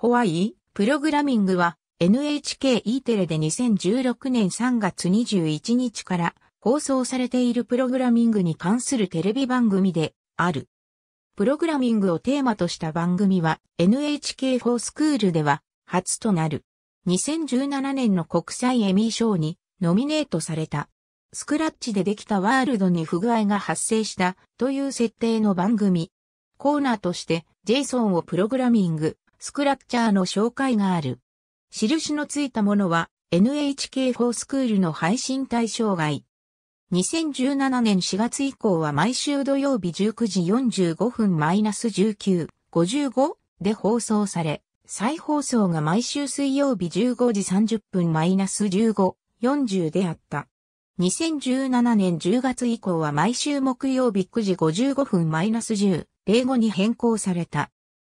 ホワイプログラミングは NHKE テレで2016年3月21日から放送されているプログラミングに関するテレビ番組である。プログラミングをテーマとした番組は n h k ースクールでは初となる。2017年の国際エミー賞にノミネートされた。スクラッチでできたワールドに不具合が発生したという設定の番組。コーナーとしてジェイソンをプログラミング、スクラッチャーの紹介がある。印のついたものは NHK4 スクールの配信対象外。2017年4月以降は毎週土曜日19時45分 -19、55で放送され、再放送が毎週水曜日15時30分 -15、40であった。2017年10月以降は毎週木曜日9時55分 -10、05に変更された。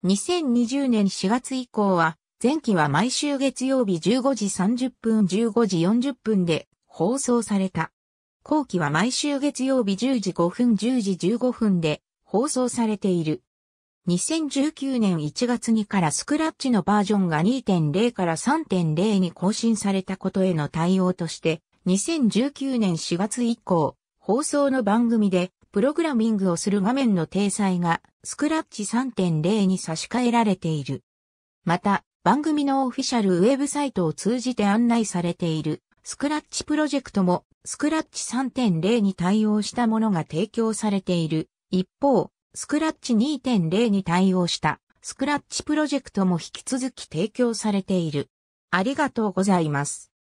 2020年4月以降は、前期は毎週月曜日15時30分15時40分で放送された。後期は毎週月曜日10時5分10時15分で放送されている。2019年1月にからスクラッチのバージョンが2.0から3.0に更新されたことへの対応として、2019年4月以降、放送の番組でプログラミングをする画面の体裁がスクラッチ3.0に差し替えられている。また、番組のオフィシャルウェブサイトを通じて案内されているスクラッチプロジェクトもスクラッチ3.0に対応したものが提供されている。一方、スクラッチ2.0に対応したスクラッチプロジェクトも引き続き提供されている。ありがとうございます。